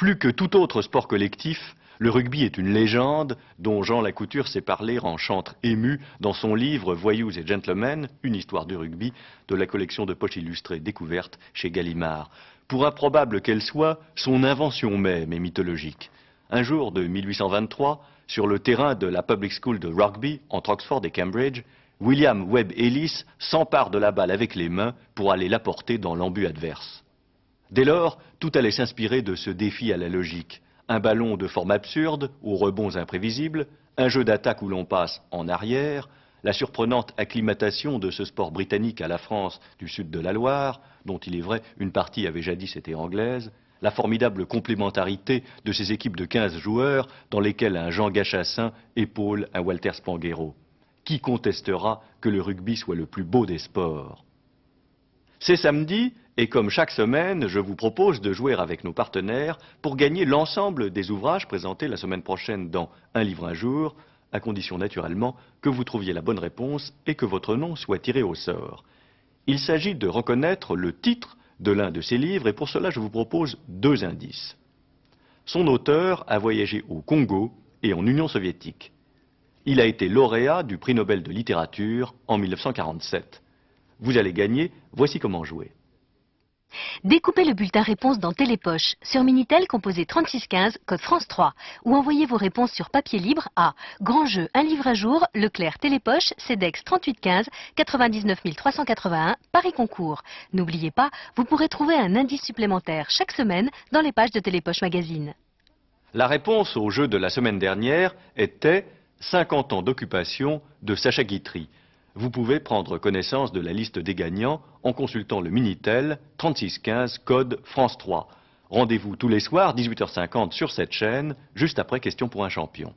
Plus que tout autre sport collectif, le rugby est une légende dont Jean Lacouture sait parlé en chantre ému dans son livre Voyous et Gentlemen, une histoire du rugby, de la collection de poches illustrées découvertes chez Gallimard. Pour improbable qu'elle soit, son invention même est mythologique. Un jour de 1823, sur le terrain de la public school de rugby entre Oxford et Cambridge, William Webb Ellis s'empare de la balle avec les mains pour aller la porter dans l'embu adverse. Dès lors, tout allait s'inspirer de ce défi à la logique. Un ballon de forme absurde, aux rebonds imprévisibles, un jeu d'attaque où l'on passe en arrière, la surprenante acclimatation de ce sport britannique à la France du sud de la Loire, dont il est vrai une partie avait jadis été anglaise, la formidable complémentarité de ces équipes de 15 joueurs dans lesquelles un Jean Gachassin épaule un Walter Spanguero. Qui contestera que le rugby soit le plus beau des sports C'est samedi et comme chaque semaine, je vous propose de jouer avec nos partenaires pour gagner l'ensemble des ouvrages présentés la semaine prochaine dans Un livre un jour, à condition naturellement que vous trouviez la bonne réponse et que votre nom soit tiré au sort. Il s'agit de reconnaître le titre de l'un de ces livres et pour cela je vous propose deux indices. Son auteur a voyagé au Congo et en Union soviétique. Il a été lauréat du prix Nobel de littérature en 1947. Vous allez gagner, voici comment jouer. Découpez le bulletin réponse dans Télépoche sur Minitel composé 3615 code France 3 ou envoyez vos réponses sur papier libre à Grand Jeu un livre à jour Leclerc Télépoche CEDEX 3815 99 381 Paris Concours. N'oubliez pas, vous pourrez trouver un indice supplémentaire chaque semaine dans les pages de Télépoche Magazine. La réponse au jeu de la semaine dernière était 50 ans d'occupation de Sacha Guitry. Vous pouvez prendre connaissance de la liste des gagnants en consultant le Minitel 3615 code France 3. Rendez-vous tous les soirs, 18h50, sur cette chaîne, juste après Question pour un champion.